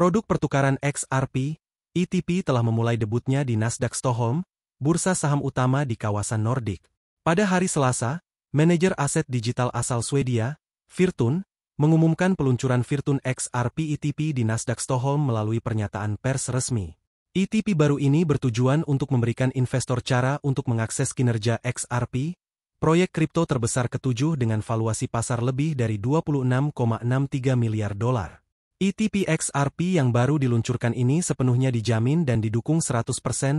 Produk pertukaran XRP, ETP telah memulai debutnya di Nasdaq Stockholm, bursa saham utama di kawasan Nordik. Pada hari Selasa, manajer aset digital asal Swedia, Virtun, mengumumkan peluncuran Virtun XRP ETP di Nasdaq Stockholm melalui pernyataan pers resmi. ETP baru ini bertujuan untuk memberikan investor cara untuk mengakses kinerja XRP, proyek kripto terbesar ketujuh dengan valuasi pasar lebih dari 26,63 miliar dolar. ETP XRP yang baru diluncurkan ini sepenuhnya dijamin dan didukung 100%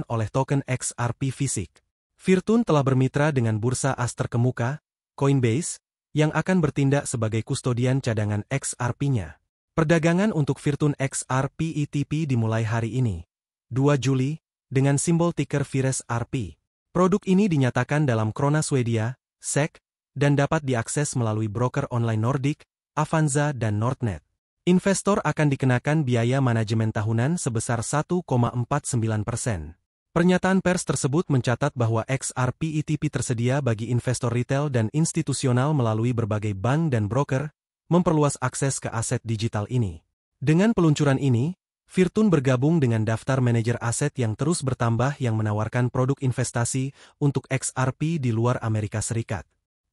oleh token XRP fisik. Virtun telah bermitra dengan bursa as terkemuka, Coinbase, yang akan bertindak sebagai kustodian cadangan XRP-nya. Perdagangan untuk Virtun XRP ETP dimulai hari ini, 2 Juli, dengan simbol ticker Vires RP. Produk ini dinyatakan dalam Krona Swedia, SEC, dan dapat diakses melalui broker online Nordic, Avanza dan Nordnet. Investor akan dikenakan biaya manajemen tahunan sebesar 1,49 persen. Pernyataan pers tersebut mencatat bahwa XRP ETP tersedia bagi investor retail dan institusional melalui berbagai bank dan broker, memperluas akses ke aset digital ini. Dengan peluncuran ini, Virtun bergabung dengan daftar manajer aset yang terus bertambah yang menawarkan produk investasi untuk XRP di luar Amerika Serikat.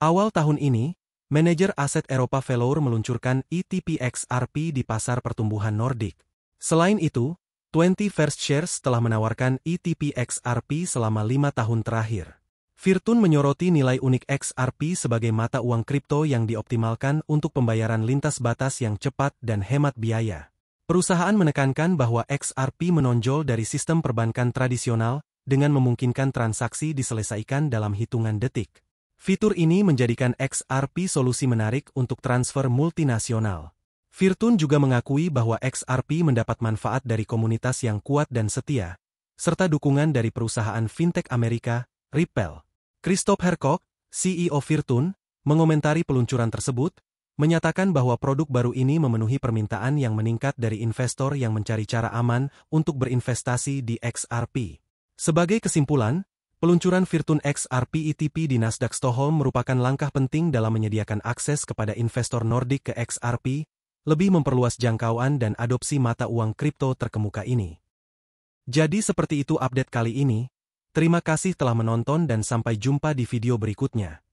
Awal tahun ini, Manajer aset Eropa Velour meluncurkan ETP XRP di pasar pertumbuhan Nordik. Selain itu, 20 First Shares telah menawarkan ETP XRP selama lima tahun terakhir. Virtun menyoroti nilai unik XRP sebagai mata uang kripto yang dioptimalkan untuk pembayaran lintas batas yang cepat dan hemat biaya. Perusahaan menekankan bahwa XRP menonjol dari sistem perbankan tradisional dengan memungkinkan transaksi diselesaikan dalam hitungan detik. Fitur ini menjadikan XRP solusi menarik untuk transfer multinasional. Virtun juga mengakui bahwa XRP mendapat manfaat dari komunitas yang kuat dan setia, serta dukungan dari perusahaan fintech Amerika, Ripple. Christoph Herkog, CEO Virtun, mengomentari peluncuran tersebut, menyatakan bahwa produk baru ini memenuhi permintaan yang meningkat dari investor yang mencari cara aman untuk berinvestasi di XRP. Sebagai kesimpulan, Peluncuran Virtun X RPETP di Nasdaq Stockholm merupakan langkah penting dalam menyediakan akses kepada investor Nordik ke XRP, lebih memperluas jangkauan dan adopsi mata uang kripto terkemuka ini. Jadi seperti itu update kali ini, terima kasih telah menonton dan sampai jumpa di video berikutnya.